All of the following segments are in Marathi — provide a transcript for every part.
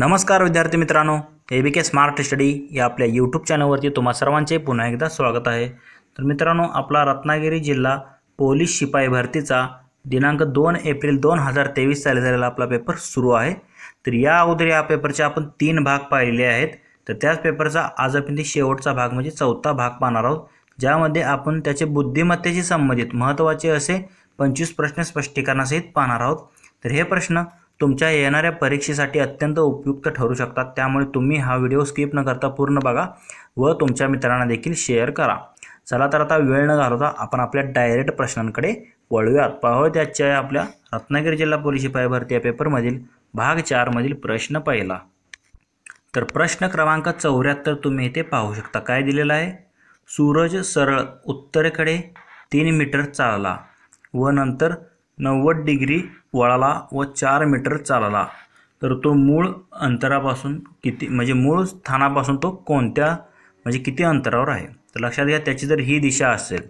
नमस्कार विद्यार्थी मित्रांनो ए बी के स्मार्ट स्टडी या आपल्या यूट्यूब चॅनलवरती तुम्हा सर्वांचे पुन्हा एकदा स्वागत आहे तर मित्रांनो आपला रत्नागिरी जिल्हा पोलीस शिपाई भरतीचा दिनांक दोन एप्रिल दोन हजार तेवीस साली झालेला आपला पेपर सुरू आहे तर या अगोदर या पेपरचे आपण तीन भाग पाहिले आहेत तर त्याच पेपरचा आज आपण ते शेवटचा भाग म्हणजे चौथा भाग पाहणार आहोत ज्यामध्ये आपण त्याचे बुद्धिमत्तेशी संबंधित महत्त्वाचे असे पंचवीस प्रश्न स्पष्टीकरणासहित पाहणार आहोत तर हे प्रश्न तुमच्या येणाऱ्या परीक्षेसाठी अत्यंत उपयुक्त ठरू शकतात त्यामुळे तुम्ही हा व्हिडिओ स्किप न करता पूर्ण बघा व तुमच्या मित्रांना देखील शेअर करा चला तर आता वेळ न घालवता आपण आपल्या डायरेक्ट प्रश्नांकडे वळूयात पाहूयात त्याच्या आपल्या रत्नागिरी जिल्हा पोलीस शिपाई भरती या पेपरमधील भाग चारमधील प्रश्न पहिला तर प्रश्न क्रमांक चौऱ्याहत्तर तुम्ही इथे पाहू शकता काय दिलेलं आहे सूरज सरळ उत्तरेकडे तीन मीटर चालला व नंतर नव्वद डिग्री वळाला व चार मीटर चालला तर तो मूळ अंतरापासून किती म्हणजे मूळ स्थानापासून तो कोणत्या म्हणजे किती अंतरावर आहे तर लक्षात घ्या त्याची जर ही दिशा असेल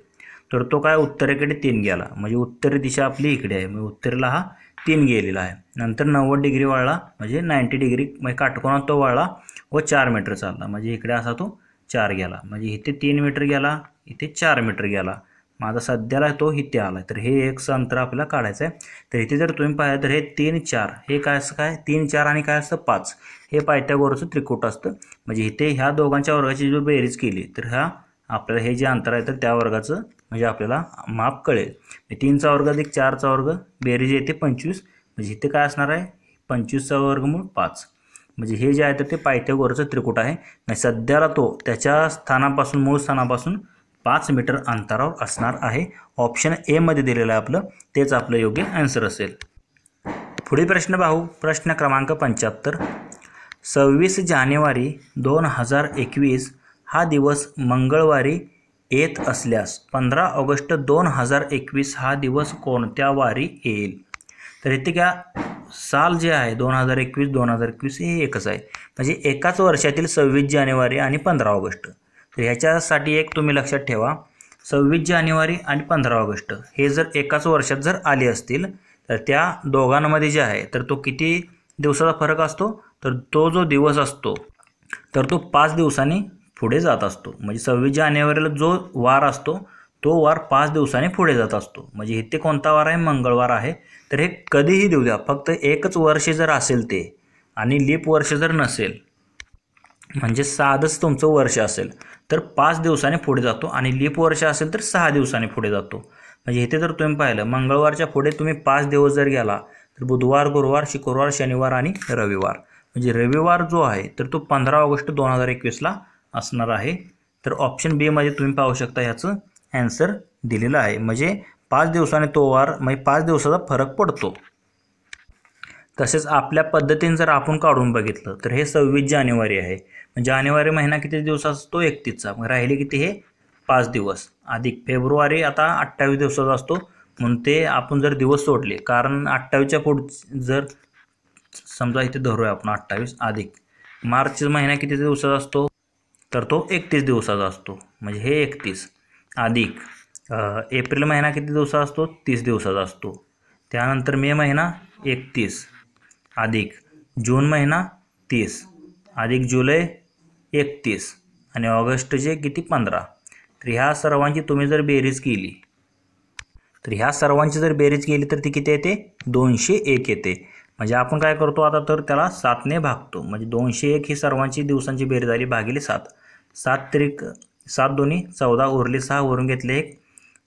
तर तो काय उत्तरेकडे तीन गेला म्हणजे उत्तर दिशा आपली इकडे आहे म्हणजे उत्तरेला हा तीन गेलेला आहे नंतर नव्वद डिग्री वळला म्हणजे नाईंटी डिग्री म्हणजे काटकोणात तो वळला व चार मीटर चालला म्हणजे इकडे असा तो चार गेला म्हणजे इथे तीन मीटर गेला इथे चार मीटर गेला माझा सध्याला तो इथे आला तर हे एक्स अंतर आपल्याला काढायचं आहे तर इथे जर तुम्ही पाहिलं तर हे तीन चार हे काय असं काय तीन चार आणि काय असतं पाच हे पायथ्यागोरचं त्रिकूट असतं म्हणजे इथे ह्या दोघांच्या वर्गाची जर बेरीज केली तर ह्या आपल्याला हे जे अंतर आहे तर त्या वर्गाचं म्हणजे आपल्याला माप कळेल म्हणजे तीनचा वर्ग अधिक चारचा वर्ग बेरीज येते पंचवीस म्हणजे इथे काय असणार आहे पंचवीसचा वर्गमूळ पाच म्हणजे हे जे आहे तर ते पायथ्यागोरचं त्रिकूट आहे नाही सध्याला तो त्याच्या स्थानापासून मूळ स्थानापासून पाच मीटर अंतरावर असणार आहे ऑप्शन एमध्ये दिलेलं आहे आपलं तेच आपलं योग्य आन्सर असेल पुढील प्रश्न पाहू प्रश्न क्रमांक पंच्याहत्तर सव्वीस जानेवारी दोन हजार एकवीस हा दिवस मंगळवारी येत असल्यास पंधरा ऑगस्ट दोन हजार एकवीस हा दिवस कोणत्या वारी येईल तर इथे का साल जे आहे दोन हजार एकवीस दोन हजार एकवीस हे एकच आहे म्हणजे एकाच वर्षातील सव्वीस जानेवारी आणि पंधरा ऑगस्ट तर ह्याच्यासाठी एक तुम्ही लक्षात ठेवा सव्वीस जानेवारी आणि पंधरा ऑगस्ट हे जर एकाच वर्षात जर आले असतील तर त्या दोघांमध्ये जे आहे तर तो किती दिवसाचा फरक असतो तर तो जो दिवस असतो तर तो पाच दिवसांनी पुढे जात असतो म्हणजे सव्वीस जानेवारीला जो वार असतो तो वार पाच दिवसांनी पुढे जात असतो म्हणजे इथे कोणता वार आहे मंगळवार आहे तर हे कधीही देऊ द्या फक्त एकच वर्ष जर असेल ते आणि लीप वर्ष जर नसेल म्हणजे साधच तुमचं वर्ष असेल तर पाच दिवसाने पुढे जातो आणि लीप वर्ष असेल तर सहा दिवसाने पुढे जातो म्हणजे इथे जर तुम्ही पाहिलं मंगळवारच्या पुढे तुम्ही पाच दिवस जर गेला तर बुधवार गुरुवार शुक्रवार शनिवार आणि रविवार म्हणजे रविवार जो आहे तर तो पंधरा ऑगस्ट दोन हजार एकवीसला असणार आहे तर ऑप्शन बीमध्ये तुम्ही पाहू शकता ह्याचं ॲन्सर दिलेलं आहे म्हणजे पाच दिवसाने तो वार म्हणजे पाच दिवसाचा फरक पडतो तसेच आपल्या पद्धतीने जर आपण काढून बघितलं तर हे सव्वीस जानेवारी आहे जानेवारी महिना किती दिवस असतो एकतीसचा मग राहिले किती हे पाच दिवस अधिक फेब्रुवारी आता अठ्ठावीस दिवसाचा असतो म्हणून ते आपण जर दिवस सोडले कारण अठ्ठावीसच्या पुढ जर समजा इथे धरूया आपण अठ्ठावीस अधिक मार्च महिना किती दिवसाचा असतो तर तो एकतीस दिवसाचा असतो म्हणजे हे एकतीस अधिक एप्रिल महिना किती दिवसाचा असतो तीस दिवसाचा असतो त्यानंतर मे महिना एकतीस अधिक जून महिना तीस अधिक जुलै एकतीस आणि ऑगस्टचे किती पंधरा तर ह्या सर्वांची तुम्ही जर बेरीज केली तर ह्या सर्वांची जर बेरीज केली तर ती किती येते दोनशे एक येते म्हणजे आपण काय करतो आता तर त्याला सातने भागतो म्हणजे दोनशे एक ही सर्वांची दिवसांची बेरीज आली भागिले सात सात त्रिक सात दोन्ही चौदा उरले सहा वरून घेतले एक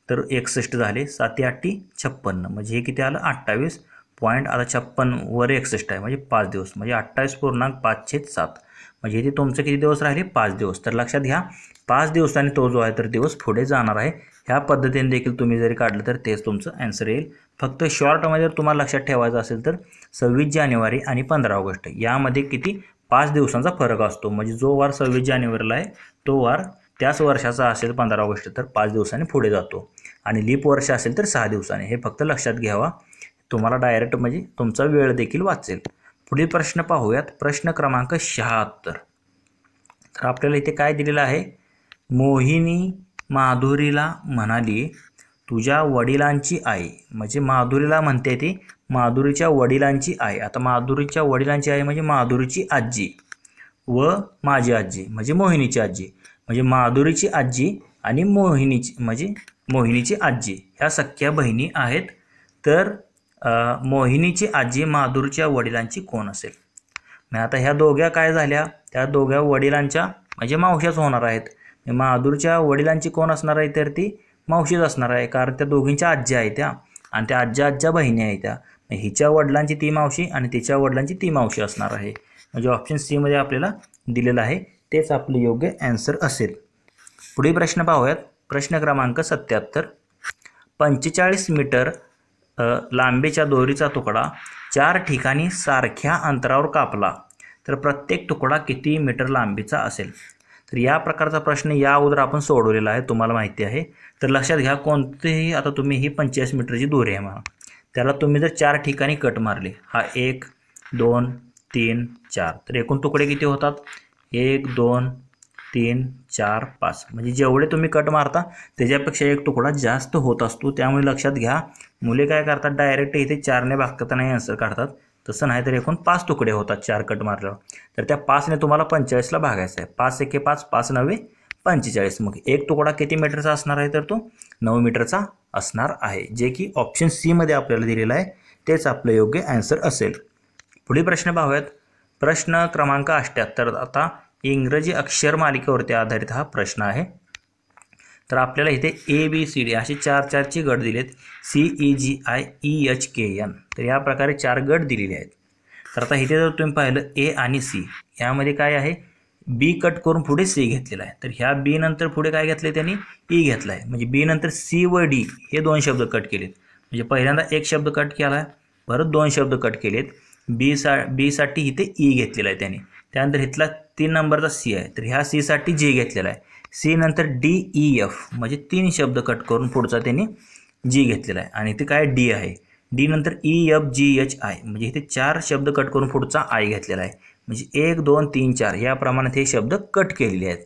तर एकसष्ट झाले साती आठटी छप्पन्न म्हणजे हे किती आलं अठ्ठावीस पॉईंट आता छप्पन वर एकसष्ट आहे म्हणजे पाच दिवस म्हणजे अठ्ठावीस पूर्णांक पाचशे सात म्हणजे इथे तुमचे किती दिवस राहिले पाच दिवस तर लक्षात घ्या पाच दिवसांनी तो जो आहे तर दिवस पुढे जाणार आहे ह्या पद्धतीने देखील तुम्ही जरी काढलं तर तेच तुमचं ॲन्सर येईल फक्त शॉर्टमध्ये जर तुम्हाला लक्षात ठेवायचं असेल तर सव्वीस जानेवारी आणि पंधरा ऑगस्ट यामध्ये किती पाच दिवसांचा फरक असतो म्हणजे जो वार सव्वीस जानेवारीला आहे तो वार त्याच वर्षाचा असेल पंधरा ऑगस्ट तर पाच दिवसांनी पुढे जातो आणि लीप वर्ष असेल तर सहा दिवसांनी हे फक्त लक्षात घ्यावा तुम्हाला डायरेक्ट म्हणजे तुमचा वेळ देखील वाचेल पुढील प्रश्न पाहूयात प्रश्न क्रमांक शहात्तर तर आपल्याला इथे काय दिलेलं आहे मोहिनी माधुरीला म्हणाली तुझ्या वडिलांची आई म्हणजे माधुरीला म्हणते ती माधुरीच्या वडिलांची आई आता माधुरीच्या वडिलांची आई म्हणजे माधुरीची आजी व माझी आजी म्हणजे मोहिनीची आजी म्हणजे माधुरीची आजी आणि मोहिनीची म्हणजे मोहिनीची आजी ह्या सख्या बहिणी आहेत तर मोहिनीची आजी माधुरच्या वडिलांची कोण असेल मग आता ह्या दोघ्या काय झाल्या त्या दोघ्या वडिलांच्या म्हणजे मावशाच होणार आहेत माधुरच्या वडिलांची कोण असणार आहे तर ती मावशीच असणार आहे कारण त्या दोघींच्या आज्या आहेत त्या आणि त्या आज्या आज्या बहिणी आहेत त्या हिच्या वडिलांची ती मावशी आणि तिच्या वडिलांची ती मावशी असणार आहे म्हणजे ऑप्शन सीमध्ये आपल्याला दिलेलं आहे तेच आपले योग्य ॲन्सर असेल पुढील प्रश्न पाहूयात प्रश्न क्रमांक सत्याहत्तर पंचेचाळीस मीटर लांबीच्या दोरीचा तुकडा चार ठिकाणी सारख्या अंतरावर कापला तर प्रत्येक तुकडा किती मीटर लांबीचा असेल तर या प्रकारचा प्रश्न या अगोदर आपण सोडवलेला आहे तुम्हाला माहिती आहे तर लक्षात घ्या कोणतीही आता तुम्ही ही पंचेचाळीस मीटरची दोरी आहे मला त्याला तुम्ही जर चार ठिकाणी कट मारले हा एक दोन तीन चार तर एकूण तुकडे किती होतात एक दोन तीन चार पाच म्हणजे जेवढे तुम्ही कट मारता त्याच्यापेक्षा एक तुकडा जास्त होत असतो त्यामुळे लक्षात घ्या मुले काय करतात डायरेक्ट इथे चारने नाही आन्सर काढतात तसं नाहीतर एकूण पाच तुकडे होतात चार कट मारल्यावर तर त्या पाचने तुम्हाला पंचेचाळीसला भागायचं आहे पाच एके पाच पाच नवे पंचेचाळीस मग एक तुकडा किती मीटरचा असणार आहे तर तो नऊ मीटरचा असणार आहे जे की ऑप्शन सीमध्ये आपल्याला दिलेलं आहे तेच आपलं योग्य आन्सर असेल पुढील प्रश्न पाहूयात प्रश्न क्रमांक अष्ट्याहत्तर आता इंग्रजी अक्षर मालिकेवरती आधारित हा प्रश्न आहे तर आपल्याला इथे ए बी सी डी असे चार चारचे गट दिलेत C E G I E H K N तर या प्रकारे चार गट दिलेले आहेत तर आता इथे जर तुम्ही पाहिलं ए आणि सी यामध्ये काय आहे बी कट करून पुढे सी घेतलेला आहे तर ह्या बी नंतर पुढे काय घेतलं त्यांनी ई e घेतला आहे म्हणजे बी नंतर सी व डी हे दोन शब्द कट केलेत म्हणजे पहिल्यांदा एक शब्द कट केला परत दोन शब्द कट केलेत बी सा बीसाठी इथे ई e घेतलेला आहे त्यांनी त्यानंतर इथला तीन नंबरचा सी आहे तर ह्या सीसाठी जी घेतलेला आहे सी नंतर डी ई एफ म्हणजे तीन शब्द कट करून पुढचा त्यांनी जी घेतलेला आहे आणि इथे काय डी आहे डी नंतर E F G H I म्हणजे इथे चार शब्द कट करून पुढचा आय घेतलेला आहे म्हणजे एक दोन तीन चार या प्रमाणात हे शब्द कट केलेले आहेत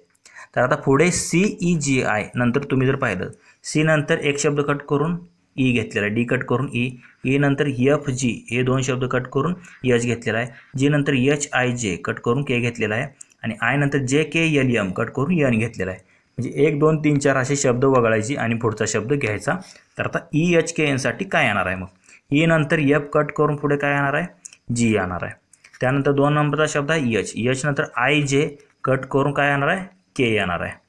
तर आता पुढे सी ई जी आय नंतर तुम्ही जर पाहिलं सी नंतर एक शब्द कट करून ई e घेतलेला आहे डी कट करून ई e. ए e नंतर एफ जी हे दोन शब्द कट करून यच घेतलेला आहे जी नंतर एच आय जे कट करून के घेतलेला आहे आणि आय नंतर J K L M cut करून यन घेतलेला आहे म्हणजे एक दोन तीन चार असे शब्द वगळायचे आणि पुढचा शब्द घ्यायचा तर आता ई एच के एनसाठी काय येणार आहे मग ई नंतर एफ कट करून पुढे काय येणार आहे जी येणार आहे त्यानंतर दोन नंबरचा शब्द आहे एच एच नंतर आय जे कट करून काय येणार आहे के येणार आहे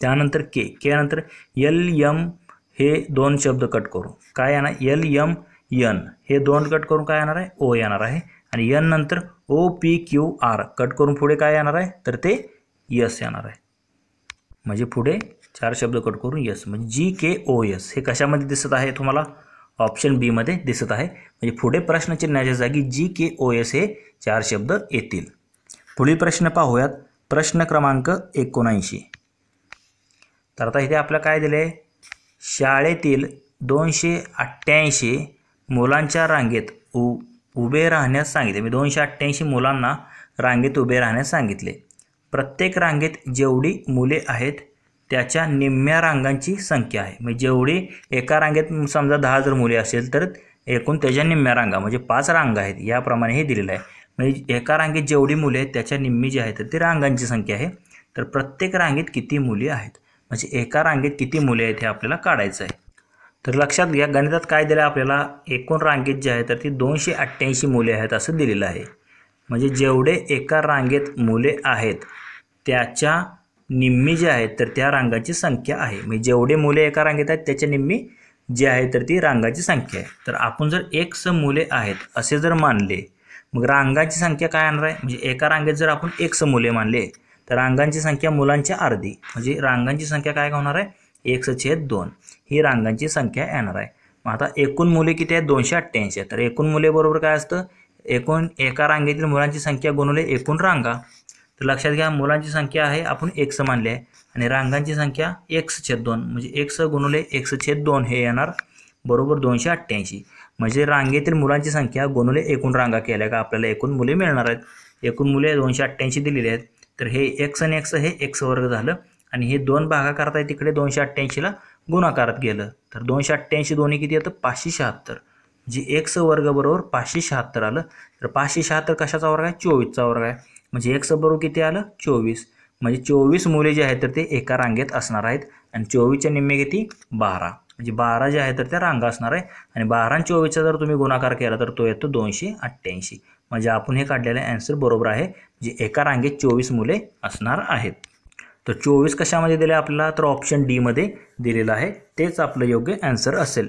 त्यानंतर के के नंतर एल एम हे दोन शब्द कट करू काय येणार एल यम यन हे दोन कट करून काय येणार आहे ओ येणार आहे आणि यन नंतर O P Q R cut करून पुढे काय येणार आहे तर ते यस येणार आहे म्हणजे पुढे चार शब्द कट करून यस म्हणजे जी के ओ यस हे कशामध्ये दिसत आहे तुम्हाला ऑप्शन बीमध्ये दिसत आहे म्हणजे पुढे प्रश्न चिन्हाच्या जागी जी के ओ एस हे चार शब्द येतील पुढील प्रश्न पाहूयात प्रश्न क्रमांक एकोणऐंशी तर आता इथे आपल्याला काय दिले आहे शाळेतील दोनशे अठ्ठ्याऐंशी मुलांच्या रांगेत उ उभे राहण्यास सांगितले मी म्हणजे दोनशे अठ्ठ्याऐंशी मुलांना रांगेत उभे राहण्यास सांगितले प्रत्येक रांगेत जेवढी मुले आहेत त्याच्या निम्म्या रांगांची संख्या आहे म्हणजे जेवढी एका रांगेत समजा दहा जर मुले असेल तर एकूण त्याच्या निम्म्या रांगा म्हणजे पाच रांगा आहेत याप्रमाणे हे दिलेलं आहे म्हणजे एका रांगेत जेवढी मुले आहेत त्याच्या निम्मी जी आहेत तर ती रांगांची संख्या आहे तर प्रत्येक रांगेत किती मुली आहेत म्हणजे एका रांगेत किती मुले आहेत हे आपल्याला काढायचं आहे तर लक्षात घ्या गणितात काय दिलं आपल्याला एकूण रांगेत जे आहे तर ती दोनशे अठ्ठ्याऐंशी मुले आहेत असं दिलेलं आहे म्हणजे जेवढे एका रांगेत मुले आहेत त्याच्या निम्मी जे आहेत तर त्या रांगाची संख्या आहे म्हणजे जेवढे मुले एका रांगेत आहेत त्याच्या निम्मी जे आहे तर ती रांगाची संख्या आहे तर आपण जर एक स मुले आहेत असे जर मानले मग रांगाची संख्या काय आणणार आहे म्हणजे एका रांगेत जर आपण एक स मुले मानले तर रांगांची संख्या मुलांच्या अर्धी म्हणजे रांगांची संख्या काय होणार आहे एक छेद दोन ही रांगांची संख्या येणार आहे मग आता एकूण मुले किती आहेत दोनशे अठ्ठ्याऐंशी तर एकूण मुले बरोबर काय असतं एकूण एका रांगेतील मुलांची संख्या गुणवले एकूण रांगा तर लक्षात घ्या मुलांची संख्या आहे आपण स मानली आहे आणि रांगांची संख्या स छेद दोन म्हणजे एक स गुणवले स छेद दोन हे येणार बरोबर दोनशे अठ्ठ्याऐंशी म्हणजे रांगेतील मुलांची संख्या गुणवले एकूण रांगा केल्या का आपल्याला एकूण मुले मिळणार आहेत एकूण मुले दोनशे अठ्ठ्याऐंशी दिलेली आहेत तर हे एक्स आणि एक्स हे एक्स वर्ग झालं आणि हे दोन भागाकारता करताय तिकडे दोनशे अठ्ठ्याऐंशीला गुणाकारात गेलं तर दोनशे अठ्ठ्याऐंशी दोन्ही किती येतं पाचशे शहात्तर जी म्हणजे एक्स वर्ग बरोबर पाचशे शहात्तर आलं तर पाचशे शहात्तर कशाचा वर्ग आहे चोवीसचा वर्ग आहे म्हणजे एक्स बरोबर किती आलं चोवीस म्हणजे चोवीस मुले जे आहेत तर ते एका रांगेत असणार आहेत आणि चोवीसच्या निम्मे किती बारा म्हणजे बारा जे आहेत तर त्या रांगा असणार आहे आणि बारा आणि चोवीसचा जर तुम्ही गुणाकार केला तर तो येतो दोनशे अठ्ठ्याऐंशी म्हणजे आपण हे काढलेलं ॲन्सर बरोबर आहे जे एका रांगेत चोवीस मुले असणार आहेत तर चोवीस कशामध्ये दिले आपल्याला तर ऑप्शन डीमध्ये दिलेलं आहे तेच आपलं योग्य ॲन्सर असेल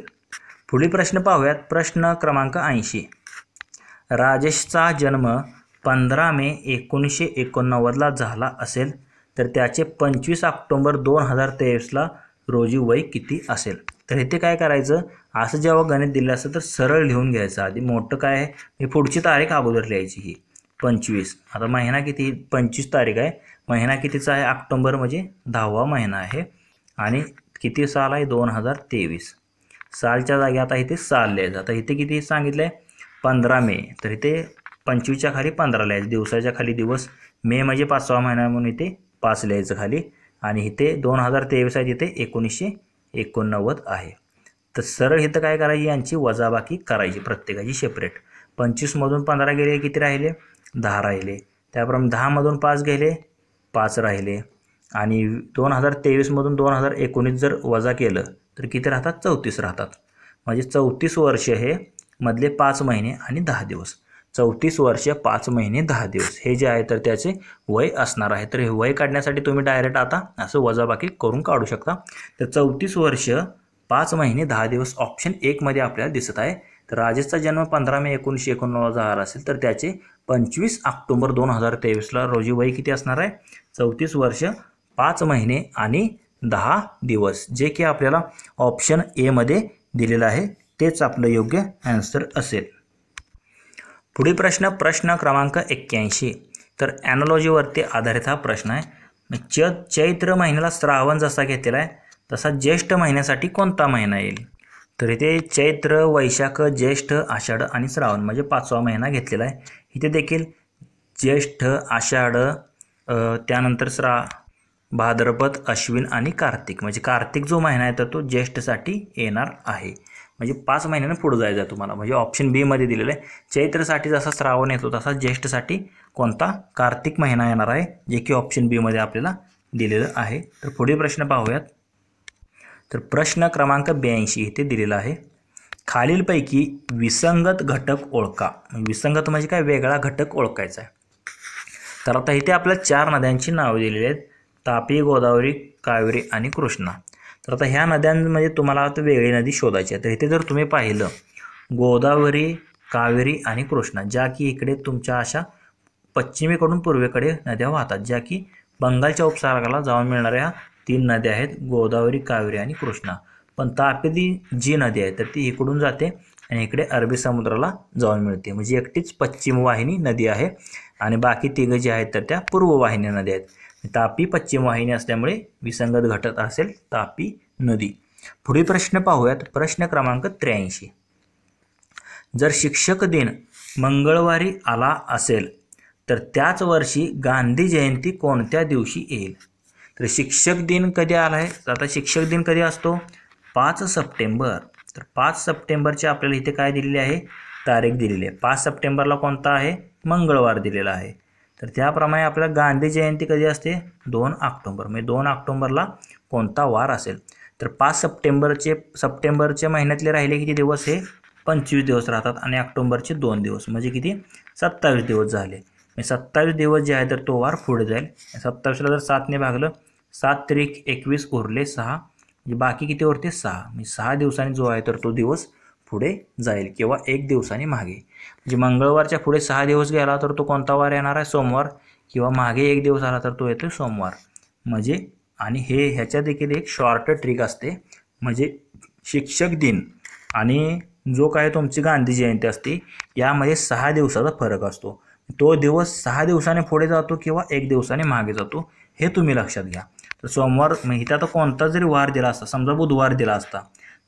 पुढील प्रश्न पाहूयात प्रश्न क्रमांक ऐंशी राजेशचा जन्म पंधरा मे एकोणीसशे एकोणनव्वदला झाला असेल तर त्याचे पंचवीस ऑक्टोंबर दोन हजार तेवीसला रोजी वय किती असेल तर इथे काय करायचं असं जेव्हा गणित दिलं असतं तर सरळ लिहून घ्यायचं आधी मोठं काय आहे मी पुढची तारीख अगोदर लिहायची ही पंचवीस आता महिना किती पंचवीस तारीख आहे महिना कितीचा आहे ऑक्टोंबर म्हणजे दहावा महिना आहे आणि किती साल आहे दोन हजार तेवीस सालच्या जागी आता इथे साल लिहायचं आता इथे किती सांगितलं आहे पंधरा मे तर इथे पंचवीसच्या खाली पंधरा लिहायचं दिवसाच्या खाली दिवस मे म्हणजे पाचवा महिना म्हणून इथे पाच लिहायचं खाली आणि इथे दोन हजार तेवीस आहे तिथे एकोणीसशे एकोणनव्वद आहे तर सरळ इथं काय करायची यांची वजाबाकी करायची प्रत्येकाची सेपरेट पंचवीसमधून पंधरा गेले किती राहिले दहा राहिले त्याप्रमाणे दहामधून पाच गेले पाच राहिले आणि दोन हजार तेवीसमधून दोन हजार एकोणीस जर वजा केलं तर किती राहतात चौतीस राहतात म्हणजे चौतीस वर्ष हे मधले पाच महिने आणि दहा दिवस चौतीस वर्ष पाच महिने दहा दिवस हे जे आहे तर त्याचे वय असणार आहे तर हे वय काढण्यासाठी तुम्ही डायरेक्ट आता असं वजाबाकी करून काढू शकता तर चौतीस वर्ष पाच महिने दहा दिवस ऑप्शन एकमध्ये आपल्याला दिसत आहे तर राजेशचा जन्म पंधरा मे एकोणीसशे एकोणनव्वद झाला असेल तर त्याचे पंचवीस ऑक्टोबर दोन हजार तेवीसला रोजी वय किती असणार आहे चौतीस वर्ष पाच महिने आणि दहा दिवस जे की आपल्याला ऑप्शन एमध्ये दिलेलं आहे तेच आपलं योग्य ॲन्सर असेल पुढील प्रश्न प्रश्न क्रमांक एक्क्याऐंशी तर ॲनॉलॉजीवरती आधारित हा प्रश्न आहे चैत्र महिन्याला श्रावण जसा घेतलेला आहे तसा ज्येष्ठ महिन्यासाठी कोणता महिना येईल तर इथे चैत्र वैशाख ज्येष्ठ आषाढ आणि श्रावण म्हणजे पाचवा महिना घेतलेला आहे इथे देखील ज्येष्ठ आषाढ त्यानंतर श्रा भाद्रपद अश्विन आणि कार्तिक म्हणजे कार्तिक जो महिना आहे तो ज्येष्ठसाठी येणार आहे म्हणजे पाच महिन्यानं पुढं जायचं तुम्हाला म्हणजे ऑप्शन बीमध्ये दिलेलं आहे चैत्रसाठी जसा श्रावण येतो तसा ज्येष्ठसाठी कोणता कार्तिक महिना येणार आहे जे की ऑप्शन बीमध्ये आपल्याला दिलेलं आहे तर पुढील प्रश्न पाहूयात तर प्रश्न क्रमांक ब्याऐंशी इथे दिलेला आहे खालीलपैकी विसंगत घटक ओळखा म्हणजे विसंगत म्हणजे काय वेगळा घटक ओळखायचा आहे तर आता इथे आपल्या चार नद्यांची नावं दिलेली आहेत तापी गोदावरी कावेरी आणि कृष्णा तर आता ह्या नद्यांमध्ये तुम्हाला आता वेगळी नदी शोधायची आहे तर इथे जर तुम्ही पाहिलं गोदावरी कावेरी आणि कृष्णा ज्या की इकडे तुमच्या अशा पश्चिमेकडून पूर्वेकडे नद्या वाहतात ज्या की बंगालच्या उपसागराला जाऊन मिळणाऱ्या तीन नद्या आहेत गोदावरी कावेरी आणि कृष्णा पण तापी जी नदी आहे तर ती इकडून जाते आणि इकडे अरबी समुद्राला जाऊन मिळते म्हणजे एकटीच पश्चिम वाहिनी नदी आहे आणि बाकी तिघं जी आहेत तर त्या पूर्व वाहिनी नद्या आहेत तापी पश्चिम वाहिनी असल्यामुळे विसंगत घटत असेल तापी नदी पुढील प्रश्न पाहूयात प्रश्न क्रमांक त्र्याऐंशी जर शिक्षक दिन मंगळवारी आला असेल तर त्याच वर्षी गांधी जयंती कोणत्या दिवशी येईल तर शिक्षक दिन कधी आला आहे तर आता शिक्षक दिन कधी असतो पाच सप्टेंबर तर पाच सप्टेंबरचे आपल्याला इथे काय दिलेली आहे तारीख दिलेली आहे पाच सप्टेंबरला कोणता आहे मंगळवार दिलेला आहे तर त्याप्रमाणे आपल्याला गांधी जयंती कधी असते दोन ऑक्टोंबर म्हणजे दोन ऑक्टोंबरला कोणता वार असेल तर पाच सप्टेंबरचे सप्टेंबरच्या महिन्यातले राहिले किती दिवस हे पंचवीस दिवस राहतात आणि ऑक्टोंबरचे दोन दिवस म्हणजे किती सत्तावीस दिवस झाले सत्तावीस दिवस जे आहे तर तो वार पुढे जाईल सत्तावीसला जर सातने भागलं सात तरीक एकवीस उरले सहा म्हणजे बाकी किती उरते सहा मी म्हणजे सहा दिवसांनी जो आहे तर तो दिवस पुढे जाईल किंवा एक दिवसाने मागे म्हणजे मंगळवारच्या पुढे सहा दिवस गेला तर तो कोणता वार येणार आहे सोमवार किंवा मागे एक दिवस आला तर तो येतो सोमवार म्हणजे आणि हे ह्याच्या देखील एक शॉर्ट ट्रिक असते म्हणजे शिक्षक दिन आणि जो काय तुमची गांधी जयंती असते यामध्ये सहा दिवसाचा फरक असतो तो दिवस सहा दिवसाने पुढे जातो किंवा एक दिवसाने मागे जातो हे तुम्ही लक्षात घ्या तर सोमवार इथं आता कोणता जरी वार दिला असता समजा बुधवार दिला असता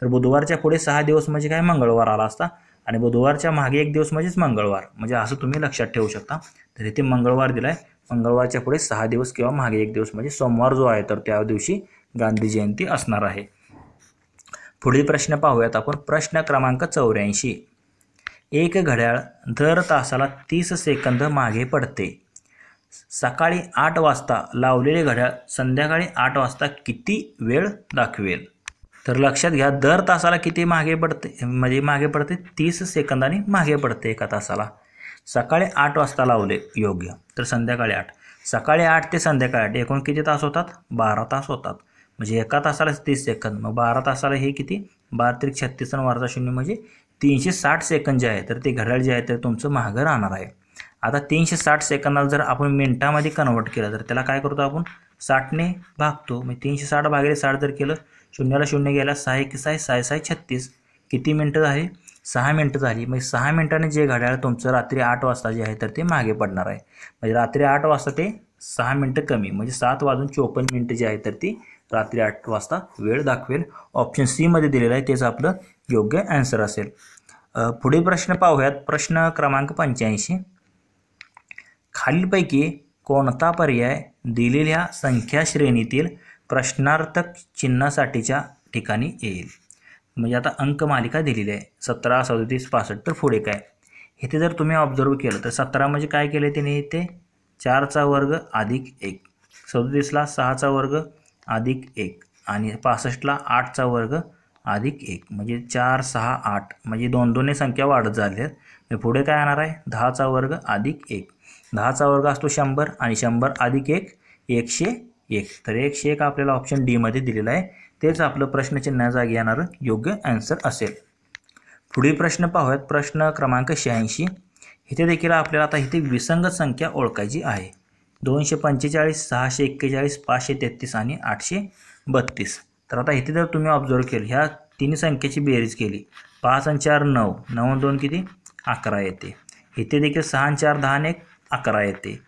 तर बुधवारच्या पुढे सहा दिवस म्हणजे काय मंगळवार आला असता आणि बुधवारच्या मागे एक दिवस म्हणजेच मंगळवार म्हणजे असं तुम्ही लक्षात ठेवू शकता तर इथे मंगळवार दिला आहे मंगळवारच्या पुढे सहा दिवस किंवा मागे एक दिवस म्हणजे सोमवार जो आहे तर त्या दिवशी गांधी जयंती असणार आहे पुढील प्रश्न पाहूयात आपण प्रश्न क्रमांक चौऱ्याऐंशी एक घड्याळ दर तासाला तीस सेकंद मागे पडते सकाळी आठ वाजता लावलेले घड्याळ संध्याकाळी आठ वाजता किती वेळ दाखवेल तर लक्षात घ्या दर तासाला किती मागे पडते म्हणजे मागे पडते तीस सेकंदाने मागे पडते एका तासाला सकाळी आठ वाजता लावले योग्य तर संध्याकाळी आठ सकाळी आठ ते संध्याकाळी आठ एकूण किती तास होतात बारा तास होतात म्हणजे एका तासाला तीस सेकंद मग बारा तासाला हे किती बारा तरी छत्तीस वारचा शून्य म्हणजे तीनशे साठ सेकंद जे आहे तर ते घड्याळ जे आहे तर तुमचं महागं राहणार आहे आता तीनशे साठ सेकंदाला जर आपण मिनटामध्ये कन्वर्ट केलं तर त्याला काय करतो आपण साठने भागतो मग तीनशे साठ भागिले साठ जर केलं शून्याला शून्य गेला सहा एक साय साय साय छत्तीस किती मिनटं आहे सहा मिनटं झाली मग सहा मिनटाने जे घड्याळ तुमचं रात्री आठ वाजता जे आहे तर ते मागे पडणार आहे म्हणजे रात्री आठ वाजता ते सहा मिनटं कमी म्हणजे सात वाजून चोपन्न मिनटं जे आहे तर ती रात्री आठ वाजता वेळ दाखवेल ऑप्शन सीमध्ये दिलेलं आहे तेच आपलं योग्य ॲन्सर असेल पुढे प्रश्न पाहूयात प्रश्न क्रमांक पंच्याऐंशी खालीलपैकी कोणता पर्याय दिलेल्या संख्या श्रेणीतील प्रश्नार्थक चिन्हासाठीच्या ठिकाणी येईल म्हणजे आता अंक मालिका दिलेली आहे सतरा सदतीस पासष्ट तर पुढे काय इथे जर तुम्ही ऑब्झर्व केलं तर सतरा म्हणजे काय केलं त्याने इथे चारचा वर्ग अधिक एक सदतीसला सहाचा वर्ग अधिक एक आणि पासष्टला आठचा वर्ग अधिक एक म्हणजे चार सहा आठ म्हणजे दोन दोन्ही संख्या वाढत झाल्या आहेत पुढे काय येणार आहे दहाचा वर्ग अधिक एक दहाचा वर्ग असतो शंभर आणि शंभर अधिक एक एकशे एक तर एकशे एक आपल्याला ऑप्शन डीमध्ये दिलेला आहे तेच आपलं प्रश्नचिन्ह जागी येणारं योग्य आन्सर असेल पुढील प्रश्न पाहूयात प्रश्न क्रमांक शहाऐंशी इथे देखील आपल्याला आता इथे विसंगत संख्या ओळखायची आहे दोनशे पंचेचाळीस सहाशे एक्केचाळीस पाचशे तेहत्तीस आणि आठशे बत्तीस तर आता इथे जर तुम्ही ऑब्झर्व केलं ह्या तिन्ही संख्येची बेरीज केली पाच आणि चार नऊ नऊ दोन किती अकरा येते इथे देखील सहा आणि चार दहा एक अकरा येते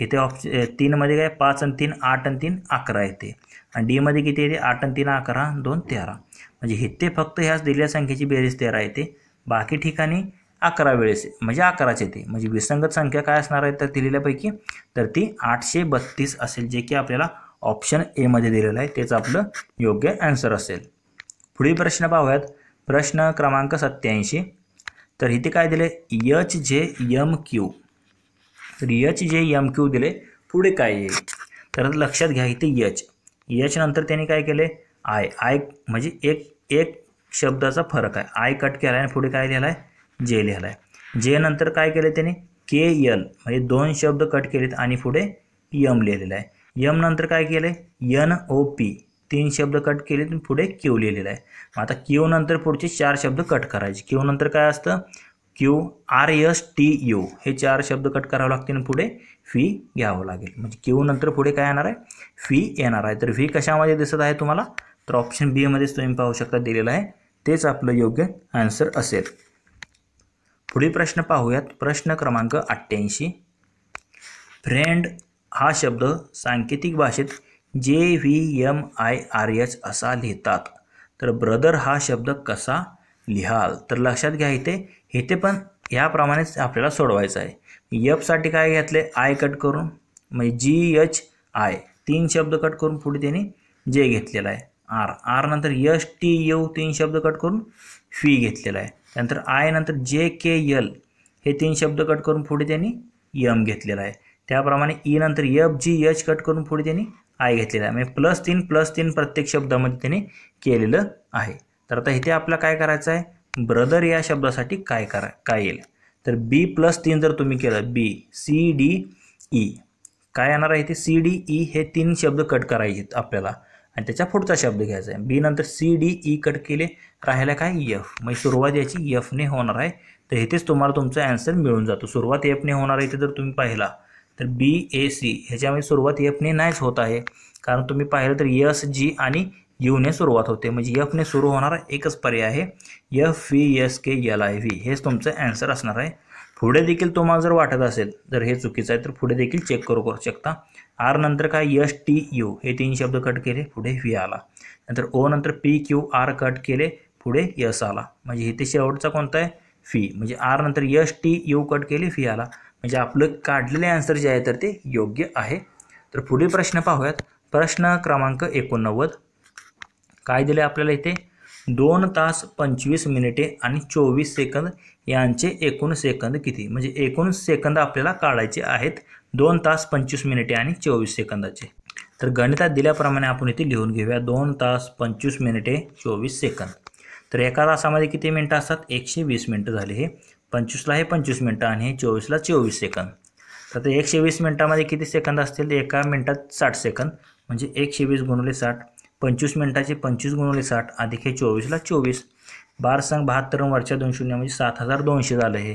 इथे ऑप्श तीनमध्ये काय पाच आणि तीन आठ आणि तीन अकरा येते आणि डीमध्ये किती येते आठ आणि तीन अकरा दोन तेरा म्हणजे इथे फक्त ह्याच दिलेल्या संख्येची बेरीज तेरा येते बाकी ठिकाणी अकरा वेळेस म्हणजे अकराच येते म्हणजे विसंगत संख्या काय असणार आहे तर दिलेल्यापैकी तर ती आठशे बत्तीस असेल जे की आपल्याला ऑप्शन एमध्ये दिलेलं आहे तेच आपलं योग्य ॲन्सर असेल पुढील प्रश्न पाहूयात प्रश्न क्रमांक सत्याऐंशी तर इथे काय दिले यच जे यम क्यू तर यच जे यम क्यू दिले पुढे काय येईल तर लक्षात घ्या इथे यच यच नंतर त्यांनी काय केले आय आय म्हणजे एक एक शब्दाचा फरक आहे आय कट केला आहे आणि पुढे काय लिहिला आहे जे लिहिला आहे जे नंतर काय केले त्यांनी के यल म्हणजे दोन शब्द कट केलेत आणि पुढे यम लिहिलेलं आहे यम नंतर काय केलं आहे यन ओ पी तीन शब्द कट केले तर पुढे क्यू लिहिलेलं आहे मग आता क्यू नंतर पुढचे चार शब्द कट करायचे क्यू नंतर काय असतं Q R S T U हे चार शब्द कट करावे लागतील पुढे फी घ्यावं लागेल म्हणजे क्यू नंतर पुढे काय येणार आहे फी येणार आहे तर फी कशामध्ये दिसत आहे तुम्हाला तर ऑप्शन बी मध्येच तुम्ही पाहू शकता दिलेलं आहे तेच आपलं योग्य आन्सर असेल पुढील प्रश्न पाहूयात प्रश्न क्रमांक अठ्ठ्याऐंशी फ्रेंड हा शब्द सांकेतिक भाषेत J V M I R H असा लिहितात तर ब्रदर हा शब्द कसा लिहाल तर लक्षात घ्या इथे इथे पण ह्याप्रमाणेच आपल्याला सोडवायचं आहे यपसाठी काय घेतले आय कट करून म्हणजे जी एच आय तीन शब्द कट करून पुढे त्यांनी जे घेतलेला आहे आर आर नंतर यश टी यू तीन शब्द कट करून फी घेतलेला आहे त्यानंतर आय नंतर जे के यल हे तीन शब्द कट करून पुढे त्यांनी यम घेतलेला आहे त्याप्रमाणे ई e नंतर एफ जी एच कट करून पुढे त्यांनी आय घेतलेला आहे म्हणजे प्लस तीन प्लस तीन प्रत्येक शब्दामध्ये त्यांनी केलेलं आहे तर आता इथे आपला काय करायचं आहे ब्रदर या शब्दासाठी काय करा काय येईल तर बी प्लस तीन जर तुम्ही केलं बी सी डी ई काय येणार आहे इथे सी डी ई हे तीन शब्द कट करायचे आपल्याला आणि त्याच्या पुढचा शब्द घ्यायचा आहे बी नंतर सी डी ई कट केले राहिला काय यफ म्हणजे सुरुवात याची यफने होणार आहे तर इथेच तुम्हाला तुमचा ॲन्सर मिळून जातो सुरुवात एफने होणार आहे इथे जर तुम्ही पाहिला तर बी ए सी ह्याच्यामध्ये सुरुवात एफने नाहीच होत आहे कारण तुम्ही पाहिलं तर यस जी आणि यूने सुरुवात होते म्हणजे एफने सुरू होणारा एकच पर्याय आहे F V S K L I V हेच तुमचं ॲन्सर असणार आहे पुढे देखील तुम्हाला जर वाटत असेल जर हे चुकीचं आहे तर पुढे देखील चेक करू करू शकता आर नंतर काय यस टी यू हे तीन शब्द कट केले पुढे व्ही आला नंतर ओ नंतर पी क्यू आर कट केले पुढे यस आला म्हणजे इथे शेवटचा कोणता आहे फी म्हणजे आर नंतर यस टी यू कट केले फी आला म्हणजे आपलं काढलेले आन्सर जे आहे तर ते योग्य आहे तर पुढील प्रश्न पाहूयात प्रश्न क्रमांक एकोणनव्वद काय दिले आपल्याला इथे दोन तास पंचवीस मिनिटे आणि चोवीस सेकंद यांचे एकूण सेकंद किती म्हणजे एकूण सेकंद आपल्याला काढायचे आहेत दोन तास पंचवीस मिनिटे आणि चोवीस सेकंदाचे तर गणितात दिल्याप्रमाणे आपण इथे लिहून घेऊया दोन तास पंचवीस मिनिटे चोवीस सेकंद तर एका तासामध्ये किती मिनटं असतात एकशे वीस मिनटं झाले हे पंचवीसला हे पंचवीस मिनटं आणि हे चोवीसला चोवीस सेकंद तर ते एकशे वीस मिनटामध्ये किती सेकंद असतील तर एका मिनटात साठ सेकंद म्हणजे एकशे वीस गुणवले साठ पंचवीस मिनटाचे पंचवीस गुणवले साठ अधिक हे चोवीसला चोवीस बार संघ बहात्तर वरच्या दोन शून्य म्हणजे सात हजार दोनशे झालं हे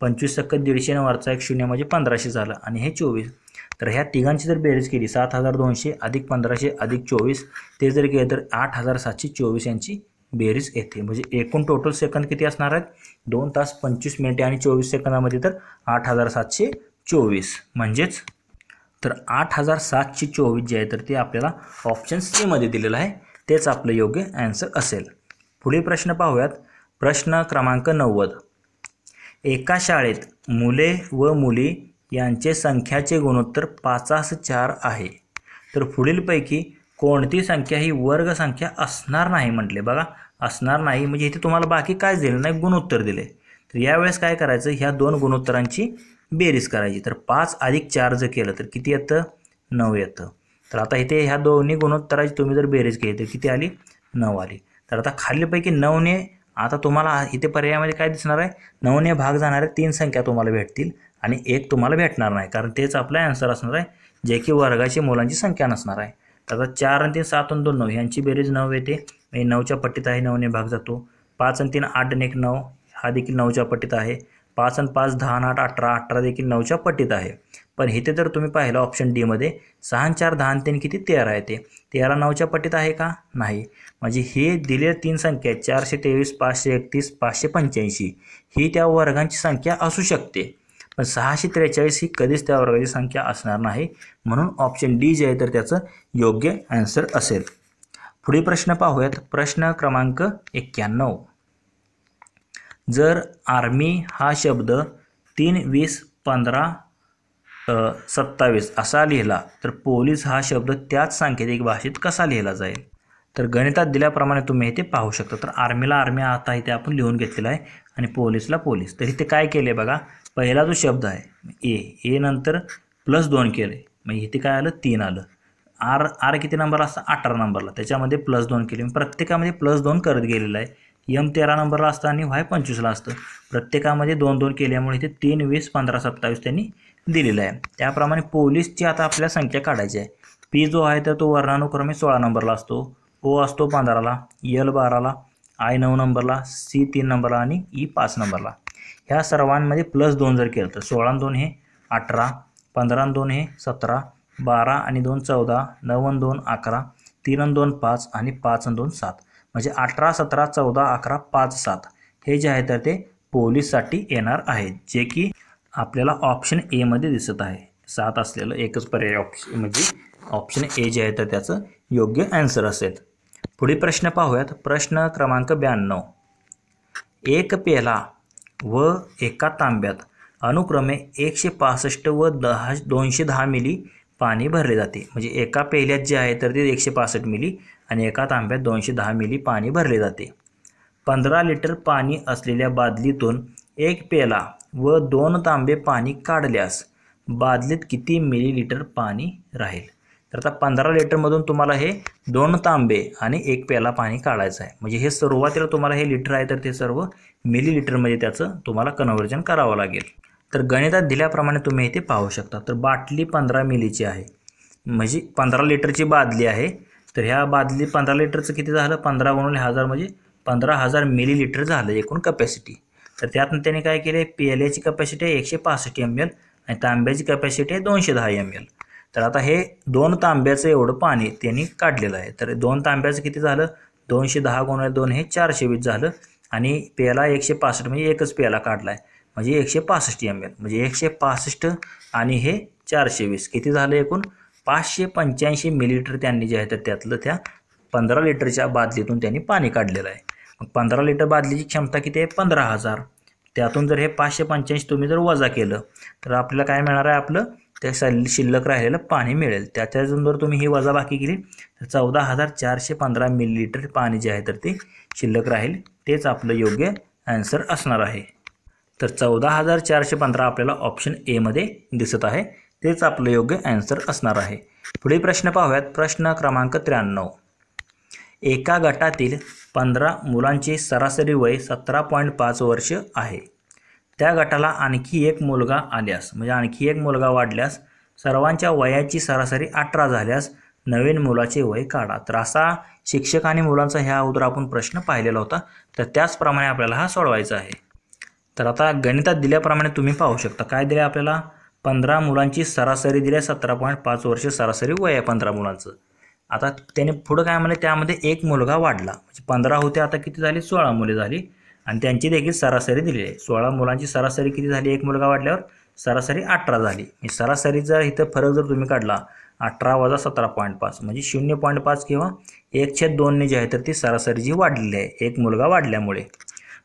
पंचवीस सक्क दीडशे वरचा एक शून्य म्हणजे पंधराशे झालं आणि हे चोवीस तर ह्या तिघांची जर बेरीज केली सात हजार दोनशे अधिक पंधराशे अधिक चोवीस ते जर केलं तर आठ हजार सातशे चोवीस यांची बेरीज येते म्हणजे एकूण टोटल सेकंद किती असणार आहेत दोन तास पंचवीस मिनिटे आणि चोवीस सेकंदामध्ये तर आठ हजार सातशे चोवीस म्हणजेच तर आठ हजार सातशे चोवीस जे आहे तर ते आपल्याला ऑप्शन सीमध्ये दिलेलं आहे तेच आपलं योग्य ॲन्सर असेल पुढील प्रश्न पाहूयात प्रश्न क्रमांक नव्वद एका शाळेत मुले व मुली यांचे संख्याचे गुणोत्तर पाचास चार आहे तर पुढीलपैकी कोणती संख्या ही वर्ग संख्या असणार नाही म्हटले बघा असणार नाही म्हणजे इथे तुम्हाला बाकी काय दिले नाही गुणोत्तर दिले तर यावेळेस काय करायचं ह्या दोन गुणोत्तरांची बेरीज करायची तर पाच अधिक चार जर केलं तर किती येतं नऊ येतं तर आता इथे ह्या दोन्ही गुणोत्तराची तुम्ही जर बेरीज केली तर किती आली नऊ आली तर आता खालीपैकी नऊने आता तुम्हाला इथे पर्यायामध्ये काय दिसणार आहे नऊने भाग जाणाऱ्या तीन संख्या तुम्हाला भेटतील आणि एक तुम्हाला भेटणार नाही कारण तेच आपला आन्सर असणार आहे जे की वर्गाची मुलांची संख्या नसणार आहे आता चार आणि तीन सात आणि दोन नऊ ह्यांची बेरीज नऊ येते म्हणजे नऊच्या पट्टीत आहे नऊने भाग जातो पाच आणि तीन आठ आणि एक नऊ हा देखील नऊच्या पट्टीत आहे पाच आणि पाच दहा आठ अठरा अठरा देखील नऊच्या पट्टीत आहे पण इथे तर तुम्ही पाहिलं ऑप्शन डीमध्ये सहा चार दहा तीन किती तेरा येते तेरा नऊच्या पट्टीत आहे का नाही म्हणजे हे दिलेल्या तीन संख्या चारशे तेवीस पाचशे एकतीस पाचशे पंच्याऐंशी ही त्या वर्गांची संख्या असू शकते पण सहाशे त्रेचाळीस ही कधीच त्या वर्गाची संख्या असणार नाही म्हणून ऑप्शन डी जे आहे तर त्याचं योग्य ॲन्सर असेल पुढे प्रश्न पाहूयात प्रश्न क्रमांक एक्क्याण्णव जर आर्मी हा शब्द तीन वीस पंधरा सत्तावीस असा लिहिला तर पोलीस हा शब्द त्याच सांकेतिक भाषेत कसा लिहिला जाईल तर गणितात दिल्याप्रमाणे तुम्ही इथे पाहू शकता तर आर्मीला आर्मी आता इथे आपण लिहून घेतलेला आहे आणि पोलीसला पोलीस तर इथे काय केले बघा पहिला जो शब्द आहे ए ए नंतर प्लस दोन केले मग इथे काय आलं तीन आलं आर आर किती नंबरला असतं अठरा नंबरला त्याच्यामध्ये प्लस दोन केले मी प्रत्येकामध्ये प्लस दोन करत गेलेलं आहे यम तेरा नंबरला असतं आणि व्हाय पंचवीसला असतं प्रत्येकामध्ये दोन दोन केल्यामुळे इथे तीन वीस पंधरा सत्तावीस त्यांनी दिलेलं आहे त्याप्रमाणे पोलीसची आता आपल्या संख्या काढायची आहे पी जो आहे तर तो वर्णानुक्रमे सोळा नंबरला असतो ओ असतो पंधराला यल बाराला आय नऊ नंबरला सी तीन नंबरला आणि ई e पाच नंबरला ह्या सर्वांमध्ये प्लस दोन जर केलं तर सोळा दोन हे अठरा पंधरा दोन हे सतरा बारा आणि दोन चौदा नऊ दोन अकरा तीन दोन पाच आणि पाच दोन सात म्हणजे अठरा सतरा चौदा अकरा पाच सात हे जे आहे तर ते पोलीससाठी येणार आहेत जे की आपल्याला ऑप्शन एमध्ये दिसत आहे सात असलेलं एकच पर्याय ऑप्शन म्हणजे ऑप्शन ए जे आहे तर त्याचं योग्य ॲन्सर असेल पुढील प्रश्न पाहूयात प्रश्न क्रमांक ब्याण्णव एक पेला व एका तांब्यात अनुक्रमे एकशे पासष्ट व दहा दोनशे दहा मिली पाणी भरले जाते म्हणजे एका पेल्यात जे आहे तर ते एकशे पासष्ट मिली आणि एका तांब्यात दोनशे दहा मिली पाणी भरले जाते पंधरा लिटर पाणी असलेल्या बादलीतून एक पेला व दोन तांबे पाणी काढल्यास बादलीत किती मिलीलिटर पाणी राहील तर आता पंधरा लिटरमधून तुम्हाला हे दोन तांबे आणि एक प्याला पाणी काढायचं आहे म्हणजे हे सुरुवातीला तुम्हाला हे लिटर आहे तर ते सर्व मिली लिटरमध्ये त्याचं तुम्हाला कन्वर्जन करावं लागेल तर गणितात दिल्याप्रमाणे तुम्ही इथे पाहू शकता तर बाटली पंधरा मिलीची आहे म्हणजे पंधरा लिटरची बादली आहे तर ह्या बादली पंधरा लिटरचं किती झालं पंधरा गुणवले हजार म्हणजे पंधरा हजार मिली लिटर झालं एकूण कपॅसिटी तर त्यातून त्याने काय केले पी एल एची कपॅसिटी आहे एकशे पासष्ट एम एल आणि तांब्याची कपॅसिटी आहे दोनशे दहा एम एल तर आता हे दोन तांब्याचं एवढं पाणी त्यांनी काढलेलं आहे तर दोन तांब्याचं किती झालं दोनशे दहा गुणा दोन हे चारशे वीस झालं आणि पेला एकशे पासष्ट म्हणजे एकच प्याला काढला आहे म्हणजे एकशे पासष्ट एम एल म्हणजे एकशे पासष्ट आणि हे चारशे वीस किती झालं एकूण पाचशे पंच्याऐंशी मिलीलिटर त्यांनी जे आहे तर त्यातलं त्या पंधरा लिटरच्या बादलीतून त्यांनी पाणी काढलेलं आहे मग पंधरा लिटर बादलीची क्षमता किती आहे पंधरा हजार त्यातून जर हे पाचशे पंच्याऐंशी तुम्ही जर वजा केलं तर आपल्याला काय मिळणार आहे आपलं त्या सल शिल्लक राहिलेलं पाणी मिळेल त्याच्या अजून जर तुम्ही ही वजा बाकी केली तर चौदा हजार चारशे पंधरा मिलीलिटर पाणी जे आहे तर ते शिल्लक राहील तेच आपलं योग्य ॲन्सर असणार आहे तर चौदा हजार चारशे पंधरा आपल्याला ऑप्शन एमध्ये दिसत आहे तेच आपलं योग्य आन्सर असणार आहे पुढे प्रश्न पाहूयात प्रश्न क्रमांक त्र्याण्णव एका गटातील पंधरा मुलांची सरासरी वय सतरा पॉईंट पाच वर्ष आहे त्या गटाला आणखी एक मुलगा आल्यास म्हणजे आणखी एक मुलगा वाढल्यास सर्वांच्या वयाची सरासरी अठरा झाल्यास नवीन मुलाचे वय काढा तर असा शिक्षक आणि मुलांचा ह्या अगोदर आपण प्रश्न पाहिलेला होता तर त्याचप्रमाणे आपल्याला हा सोडवायचा आहे तर आता गणितात दिल्याप्रमाणे तुम्ही पाहू शकता काय दिले आपल्याला पंधरा मुलांची सरासरी दिली सतरा पॉईंट पाच वर्ष सरासरी वय आहे पंधरा मुलांचं आता त्याने पुढं काय म्हणले त्यामध्ये एक मुलगा वाढला म्हणजे पंधरा होते आता किती झाली सोळा मुले झाली आणि त्यांची देखील सरासरी दिलेली आहे सोळा मुलांची सरासरी किती झाली एक मुलगा वाढल्यावर सरासरी अठरा झाली म्हणजे सरासरीचा इथं फरक जर तुम्ही काढला अठरा वजा सतरा पॉईंट पाच म्हणजे शून्य पॉईंट पाच किंवा एकशे दोनने जी आहे तर ती सरासरी जी वाढलेली आहे एक मुलगा वाढल्यामुळे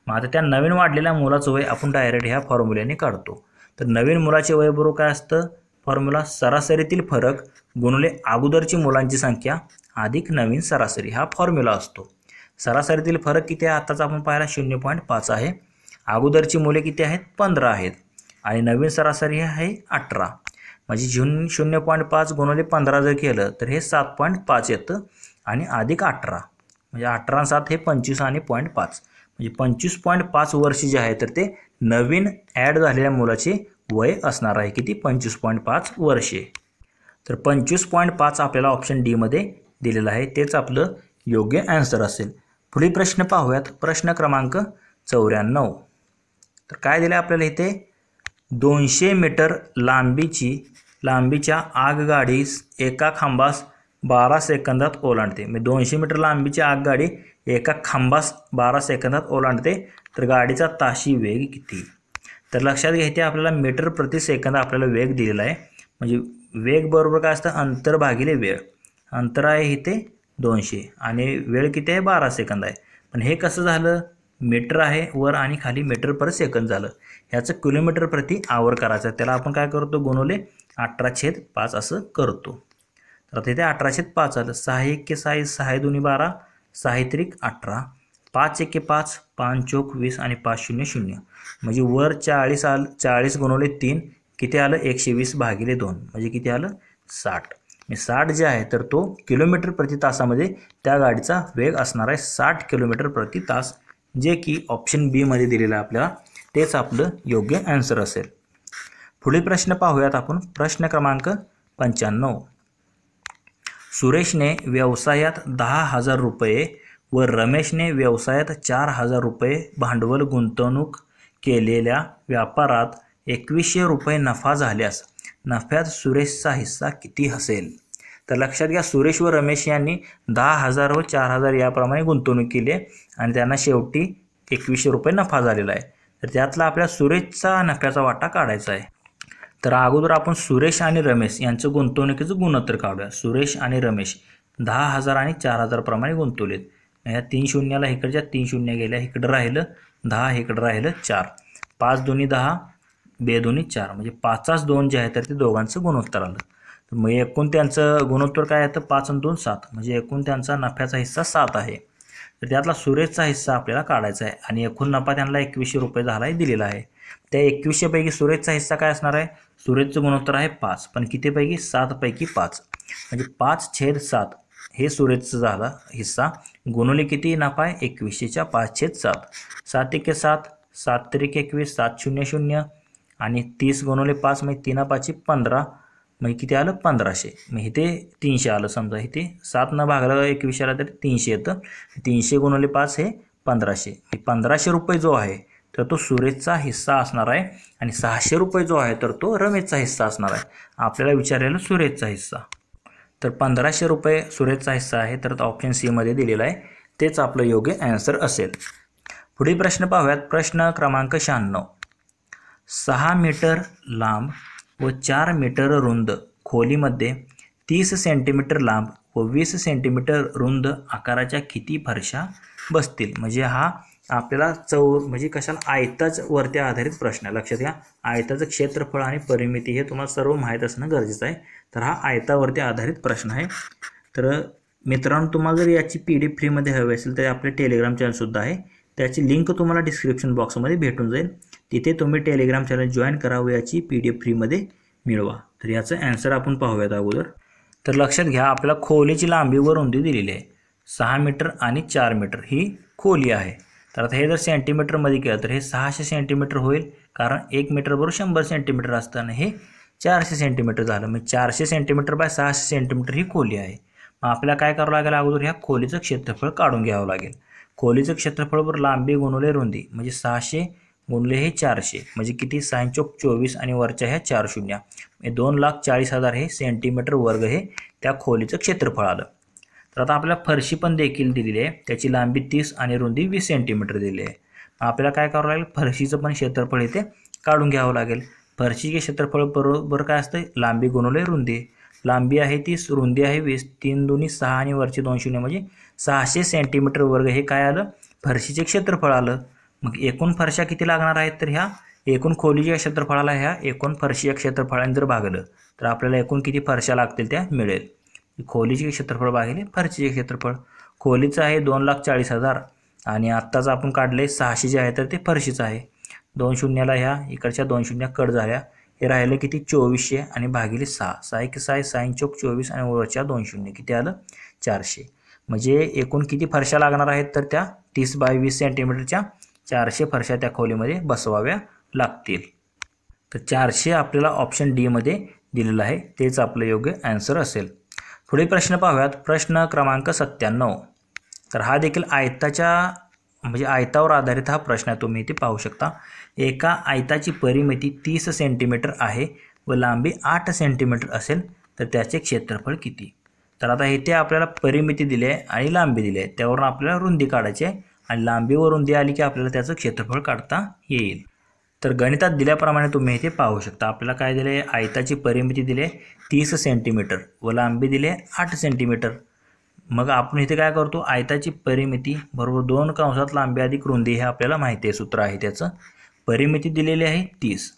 मग आता त्या नवीन वाढलेल्या मुलाचं वय आपण डायरेक्ट ह्या फॉर्म्युलेने काढतो तर नवीन मुलाचे वय बरोबर काय असतं फॉर्म्युला सरासरीतील फरक गुणले अगोदरची मुलांची संख्या अधिक नवीन सरासरी हा फॉर्म्युला असतो सरासरीतील फरक किती आहे आत्ताच आपण पाहिला शून्य पॉईंट पाच आहे अगोदरची मुले किती आहेत पंधरा आहेत आणि नवीन सरासरी आहे अठरा म्हणजे झुन शून्य पॉईंट पाच गुणवले पंधरा जर केलं तर हे सात पॉईंट पाच येतं आणि अधिक अठरा म्हणजे अठरा सात हे पंचवीस आणि पॉईंट पाच म्हणजे पंचवीस पॉईंट पाच वर्ष जे आहे तर ते नवीन ॲड झालेल्या मुलाचे वय असणार आहे किती पंचवीस पॉईंट पाच वर्षे तर पंचवीस पॉईंट पाच आपल्याला ऑप्शन डीमध्ये दिलेलं आहे तेच आपलं योग्य ॲन्सर असेल पुढील प्रश्न पाहूयात प्रश्न क्रमांक चौऱ्याण्णव तर काय दिलं आपल्याला इथे दोनशे मीटर लांबीची लांबीच्या आगगाडीस एका खांबास बारा सेकंदात ओलांडते म्हणजे दोनशे मीटर लांबीची आगगाडी एका खांबास बारा सेकंदात ओलांडते तर गाडीचा ताशी वेग किती तर लक्षात घ्यायचे आपल्याला मीटर प्रति सेकंद आपल्याला वेग दिलेला आहे म्हणजे वेग बरोबर काय असतं अंतर भागिले वेळ अंतर आहे इथे दोनशे आणि वेळ किती आहे बारा सेकंद आहे पण हे कसं झालं मीटर आहे वर आणि खाली मीटर पर सेकंद झालं ह्याचं किलोमीटर प्रति आवर करायचं आहे त्याला आपण काय करतो गुणवले अठरा छेद पाच असं करतो तर तिथे इथे अठरा छेद पाच आलं सहा एके सहा सहा दोन्ही बारा सहा अठरा पाच एके पाच पाच चोक वीस आणि पाच शून्य शून्य म्हणजे वर चाळीस आल चाळीस गुणवले तीन किती आलं एकशे वीस भागिले दोन म्हणजे किती आलं साठ साठ जे आहे तर तो किलोमीटर प्रति तासामध्ये त्या गाडीचा वेग असणार आहे साठ किलोमीटर प्रति तास जे की ऑप्शन बीमध्ये दिलेलं आहे आपल्याला तेच आपलं योग्य ॲन्सर असेल पुढील प्रश्न पाहूयात आपण प्रश्न क्रमांक पंच्याण्णव सुरेशने व्यवसायात दहा हजार रुपये व रमेशने व्यवसायात चार हजार रुपये भांडवल गुंतवणूक केलेल्या व्यापारात एकवीसशे रुपये नफा झाल्यास नफ्यात सुरेशचा हिस्सा किती असेल तर लक्षात घ्या सुरेश व रमेश यांनी दहा हजार व चार हजार याप्रमाणे गुंतवणूक केली आहे आणि त्यांना शेवटी एकवीसशे रुपये नफा झालेला आहे तर त्यातला आपल्या सुरेशचा नफ्याचा वाटा काढायचा आहे तर अगोदर आपण सुरेश आणि रमेश यांचं गुंतवणुकीचं गुणोत्तर काढूया सुरेश आणि रमेश दहा हजार आणि चार हजारप्रमाणे गुंतवलेत या तीन शून्याला इकडच्या तीन शून्य गेल्या इकडं राहिलं दहा इकडं राहिलं चार पाच दोन्ही दहा बे दोन्ही चार म्हणजे पाचच दोन जे आहे तर ते दोघांचं गुणोत्तर आलं तर मग एकूण त्यांचं गुणोत्तर काय आहे तर पाच आणि दोन सात म्हणजे एकूण त्यांचा नफ्याचा हिस्सा सात आहे तर त्यातला सुरेशचा हिस्सा आपल्याला काढायचा आहे आणि एकूण नफा त्यांना एकवीसशे रुपये झाला दिलेला आहे त्या एकवीसशेपैकी सुरेशचा हिस्सा काय असणार आहे सुरेशचं गुणोत्तर आहे पाच पण कितीपैकी सातपैकी पाच म्हणजे पाच छेद सात हे सुरेशचं झाला हिस्सा गुणवले किती नफा आहे एकवीसशेच्या पाच छेद सात सात एके सात सात तरीक एकवीस सात शून्य शून्य आणि तीस गुणवले पाच म्हणजे तीना पाचशे पंधरा म्हणजे किती आलं पंधराशे मग इथे तीनशे आलं समजा इथे सातनं भागलं एकवीस आला तर तीनशे येतं तीनशे गुणवले पाच हे पंधराशे पंधराशे रुपये जो आहे तर तो सुरेशचा हिस्सा असणार आहे आणि सहाशे रुपये जो आहे तर तो रमेशचा हिस्सा असणार आहे आपल्याला विचारलेलं सुरेशचा हिस्सा तर पंधराशे रुपये सुरेशचा हिस्सा आहे तर ऑप्शन सीमध्ये दिलेला आहे तेच आपलं योग्य ॲन्सर असेल पुढील प्रश्न पाहूयात प्रश्न क्रमांक शहाण्णव सहा मीटर लांब व चार मीटर रुंद खोलीमध्ये तीस सेंटीमीटर लांब व वीस सेंटीमीटर रुंद आकाराच्या किती फरशा बसतील म्हणजे हा आपल्याला चौ म्हणजे कशाला आयताच वरती आधारित प्रश्न आहे लक्षात घ्या आयताचं क्षेत्रफळ आणि परिमिती हे तुम्हाला सर्व माहीत असणं गरजेचं आहे तर हा आयतावरती आधारित प्रश्न आहे तर मित्रांनो तुम्हाला जर याची पी डी फ्रीमध्ये हवी असेल तर आपले टेलिग्राम चॅनलसुद्धा आहे त्याची लिंक तुम्हाला डिस्क्रिप्शन बॉक्समध्ये भेटून जाईल तिथे तुम्ही टेलिग्राम चॅनल जॉईन करावं याची पी डी एफ फ्रीमध्ये मिळवा तर याचं ॲन्सर आपण पाहूयात अगोदर तर लक्षात घ्या आपल्याला खोलीची लांबी व रुंदी दिलेली आहे सहा मीटर आणि चार मीटर ही खोली आहे तर आता हे जर सेंटीमीटरमध्ये केलं तर हे सहाशे सेंटीमीटर होईल कारण एक मीटरबरोबर शंभर सेंटीमीटर असताना हे चारशे सेंटीमीटर झालं म्हणजे चारशे सेंटीमीटर बाय सहाशे सेंटीमीटर ही खोली आहे मग आपल्याला काय करावं लागेल अगोदर ह्या खोलीचं क्षेत्रफळ काढून घ्यावं लागेल खोलीचं क्षेत्रफळ बरोबर लांबी गुणवले रुंदी म्हणजे सहाशे गुणले हे चारशे म्हणजे किती सायन चौक चोवीस आणि वरच्या ह्या चार शून्य म्हणजे दोन लाख चाळीस हजार हे सेंटीमीटर वर्ग हे त्या खोलीचं क्षेत्रफळ आलं तर आता आपल्याला फरशी पण देखील दिलेली आहे त्याची लांबी तीस आणि रुंदी वीस सेंटीमीटर दिली आहे आपल्याला काय करावं लागेल फरशीचं पण क्षेत्रफळ इथे काढून घ्यावं लागेल फरशीचे क्षेत्रफळ बरोबर काय असतं लांबी गुणवले रुंदी लांबी आहे ती रुंदी आहे वीस तीन दोन्ही सहा आणि वरचे दोन शून्य म्हणजे सहाशे सेंटीमीटर वर्ग हे काय आलं फरशीचे क्षेत्रफळ आलं मग एकूण फरशा किती लागणार आहेत तर ह्या एकूण खोलीच्या क्षेत्रफळाला ह्या एकूण फरशी या क्षेत्रफळाने जर भागलं तर आपल्याला एकूण किती फरशा लागतील त्या मिळेल खोलीचे क्षेत्रफळ भागिले फरशीचे क्षेत्रफळ खोलीचं आहे दोन लाख चाळीस हजार आणि आत्ताच आपण काढले सहाशे जे आहे तर ते फरशीचं आहे दोन शून्याला ह्या इकडच्या दोन शून्या कड झाल्या हे राहिलं किती चोवीसशे आणि भागिले सहा सहा एक सहा साईन चौक चोवीस आणि वरच्या दोन शून्य किती आलं चारशे म्हणजे एकूण किती फरशा लागणार आहेत तर त्या तीस बाय वीस सेंटीमीटरच्या चारशे फरशा त्या खोलीमध्ये बसवाव्या लागतील तर चारशे आपल्याला ऑप्शन डीमध्ये दिलेलं आहे तेच आपलं योग्य ॲन्सर असेल पुढे प्रश्न पाहूयात प्रश्न क्रमांक सत्त्याण्णव तर हा देखील आयताच्या म्हणजे आयतावर आधारित हा प्रश्न आहे तुम्ही इथे पाहू शकता एका आयताची परिमिती तीस सेंटीमीटर आहे व लांबी आठ सेंटीमीटर असेल तर त्याचे क्षेत्रफळ किती तर आता इथे आपल्याला परिमिती दिली आहे आणि लांबी दिली आहे त्यावरून आपल्याला रुंदी काढायची आहे आणि व रुंदी आली की आपल्याला त्याचं क्षेत्रफळ काढता येईल तर गणितात दिल्याप्रमाणे तुम्ही इथे पाहू शकता आपल्याला काय दिले आयताची परिमिती दिली आहे तीस सेंटीमीटर व लांबी दिली आहे आठ सेंटीमीटर मग आपण इथे काय करतो आयताची परिमिती बरोबर दोन कंसात लांबी अधिक रुंदी हे आपल्याला माहिती आहे सूत्र आहे त्याचं परिमिती दिलेली आहे तीस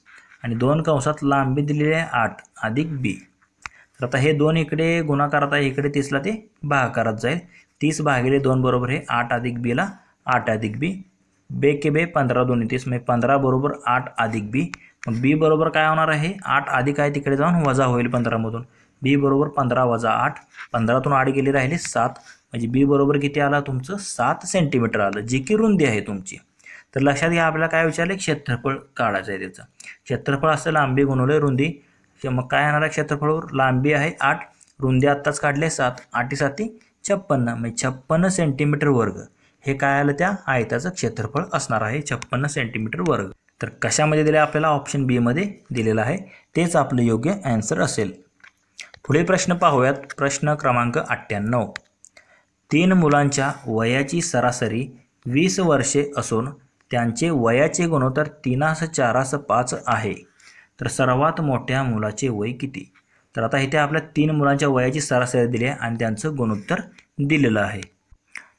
आणि दोन कंसात लांबी दिलेली आहे आठ अधिक बी तर आता हे दोन इकडे गुणाकारात आहे इकडे तीसला ते भागाकारात जाईल तीस भागिले दोन बरोबर हे आठ अधिक बीला आठ अधिक बी बे के बे पंधरा दोन्ही तीस म्हणजे पंधरा बरोबर आठ अधिक बी मग बी बरोबर काय होणार आहे आठ अधिक आहे तिकडे जाऊन वजा होईल पंधरामधून बी बरोबर पंधरा वजा आठ पंधरातून आठ गेली राहिली सात म्हणजे बी बरोबर किती आला तुमचं सात सेंटीमीटर आलं जी की रुंदी आहे तुमची तर लक्षात घ्या आपल्याला काय विचारले क्षेत्रफळ काढायचं आहे त्याचं क्षेत्रफळ असतं लांबी गुणवले रुंदी मग काय येणार आहे क्षेत्रफळावर लांबी आहे आठ रुंदी आत्ताच काढले सात आठी साती छप्पन्न म्हणजे छप्पन्न सेंटीमीटर वर्ग हे काय आलं त्या आयताचं क्षेत्रफळ असणार आहे छप्पन्न सेंटीमीटर वर्ग तर कशामध्ये दिले आपल्याला ऑप्शन बीमध्ये दिलेलं आहे तेच आपलं योग्य आन्सर असेल पुढे प्रश्न पाहूयात प्रश्न क्रमांक अठ्ठ्याण्णव तीन मुलांच्या वयाची सरासरी वीस वर्षे असून त्यांचे वयाचे गुणोत्तर चार चारास पाच आहे तर सर्वात मोठ्या मुलाचे वय किती तर आता इथे आपल्या तीन मुलांच्या वयाची सरासरी दिली आहे आणि त्यांचं गुणोत्तर दिलेलं आहे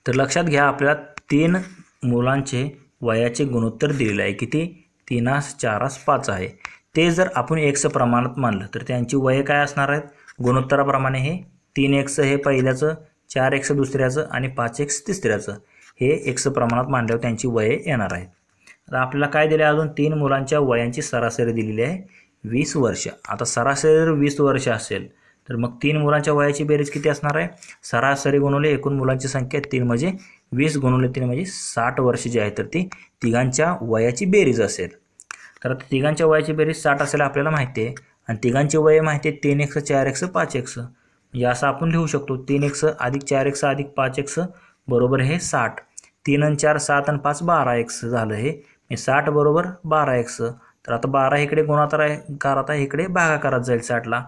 तर लक्षात घ्या आपल्याला तीन मुलांचे वयाचे गुणोत्तर दिलेलं आहे किती तीनास चारास पाच आहे ते जर आपण एक्स प्रमाणात मानलं तर त्यांची वय काय असणार आहेत गुणोत्तराप्रमाणे हे तीन एक्स हे पहिल्याचं चार एक्स दुसऱ्याचं आणि पाच एक्स तिसऱ्याचं हे एक्स प्रमाणात मांडल्यावर त्यांची वये येणार आहेत तर आपल्याला काय दिलं आहे अजून तीन मुलांच्या वयांची सरासरी दिलेली आहे वीस वर्ष आता सरासरी जर वीस वर्ष असेल तर मग तीन मुलांच्या वयाची बेरीज किती असणार आहे सरासरी गुणवले एकूण मुलांची संख्या तीन म्हणजे वीस गुणवले तीन म्हणजे साठ वर्ष जी आहे तर ती तिघांच्या वयाची बेरीज असेल तर आता तिघांच्या वयाची बेरीज साठ असेल आपल्याला माहिती आहे आणि तिघांची वय माहिती आहे तीन एक्स चार एक्स पाच एक्स म्हणजे असं आपण लिहू शकतो तीन एक्स अधिक चार एक्स अधिक पाच एक्स बरोबर हे साठ तीन आणि चार सात आणि पाच बारा एक्स झालं हे मी साठ बरोबर बारा एक्स तर आता बारा इकडे गुणाकार आहे करात आता इकडे भागाकारात जाईल साठला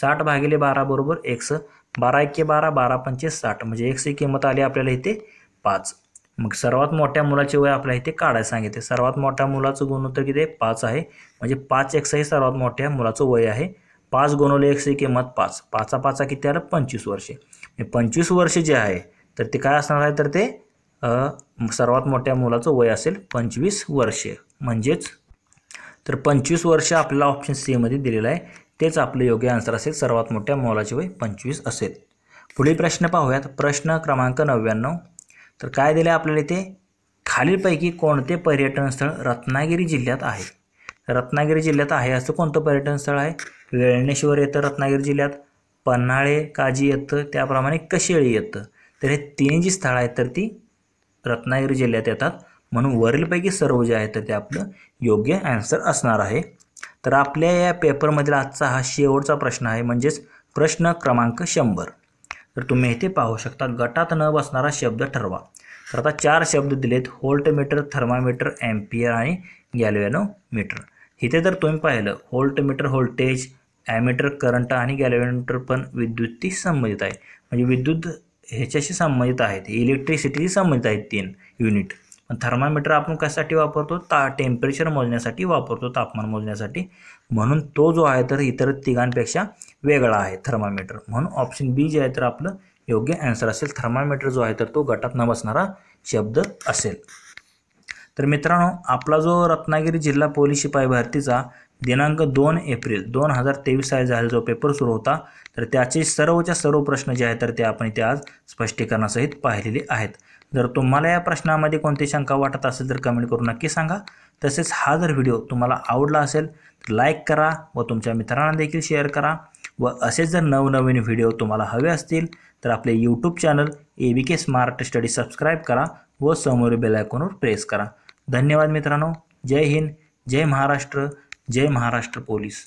साठ भागिले बारा बरोबर एक्स बारा एक्के बारा बारा पंचे साठ म्हणजे एक्सची किंमत आली आपल्याला इथे पाच मग सर्वात मोठ्या मुलाचे वय आपल्याला इथे काढायला सांगितले सर्वात मोठ्या मुलाचं गुणोत्तर किती आहे पाच आहे म्हणजे पाच एक्स हे सर्वात मोठ्या मुलाचं वय आहे पाच गुणवले एक्सची किंमत पाच पाचा पाचा किती आलं पंचवीस वर्षे म्हणजे पंचवीस वर्षे जे आहे तर ते काय असणार आहे तर ते सर्वात मोठ्या मुलाचं वय असेल पंचवीस वर्षे म्हणजेच तर पंचवीस वर्ष आपल्याला ऑप्शन सीमध्ये दिलेलं आहे तेच आपलं योग्य आन्सर असेल सर्वात मोठ्या मुलाचे वय पंचवीस असेल पुढील प्रश्न पाहूयात प्रश्न क्रमांक नव्याण्णव तर काय दिलं आहे आपल्याला इथे खालीलपैकी कोणते पर्यटन स्थळ रत्नागिरी जिल्ह्यात आहे रत्नागिरी जिल्ह्यात आहे असं कोणतं पर्यटन स्थळ आहे वेळणेश्वर येतं रत्नागिरी जिल्ह्यात पन्हाळे काजी येतं त्याप्रमाणे कशेळी येतं तर हे तिन्ही जी स्थळं आहेत तर ती रत्नागिरी जिल्ह्यात येतात म्हणून वरीलपैकी सर्व जे आहे तर ते आपलं योग्य ॲन्सर असणार आहे तर आपल्या या पेपरमधील आजचा हा शेवटचा प्रश्न आहे म्हणजेच प्रश्न क्रमांक शंभर तर तुम्ही इथे पाहू शकता गटात न बसणारा शब्द ठरवा तर आता चार शब्द दिलेत होल्टमीटर थर्मामीटर ॲम्पियर आणि मीटर इथे जर तुम्ही पाहिलं होल्टमीटर होल्टेज ॲमीटर करंट आणि गॅलवेनोमीटर पण ती संबंधित आहे म्हणजे विद्युत ह्याच्याशी संबंधित आहेत इलेक्ट्रिसिटीशी संबंधित आहेत तीन युनिट थर्मामीटर आपण कशासाठी वापरतो ता टेम्परेचर मोजण्यासाठी वापरतो तापमान मोजण्यासाठी म्हणून तो जो आहे तर इतर तिघांपेक्षा वेगळा आहे थर्मामीटर म्हणून ऑप्शन बी जे आहे तर आपलं योग्य आन्सर असेल थर्मामीटर जो आहे तर तो गटात न बसणारा शब्द असेल तर मित्रांनो आपला जो रत्नागिरी जिल्हा पोलीस शिपाई भरतीचा दिनांक दोन एप्रिल दोन हजार तेवीस साली झाला जो पेपर सुरू होता तर त्याचे सर्वच्या सर्व प्रश्न जे आहेत तर ते आपण इथे आज स्पष्टीकरणासहित पाहिलेले आहेत जर तुम्हाला या प्रश्नामध्ये कोणती शंका वाटत असेल तर कमेंट करून नक्की सांगा तसेच हा जर व्हिडिओ तुम्हाला आवडला असेल तर लाईक करा व तुमच्या मित्रांना देखील शेअर करा व असेच जर नवनवीन व्हिडिओ तुम्हाला हवे असतील तर आपले YouTube channel A B K smart study subscribe करा व समोर बेलायकोनवर प्रेस करा धन्यवाद मित्रांनो जय हिंद जय महाराष्ट्र जय महाराष्ट्र पोलीस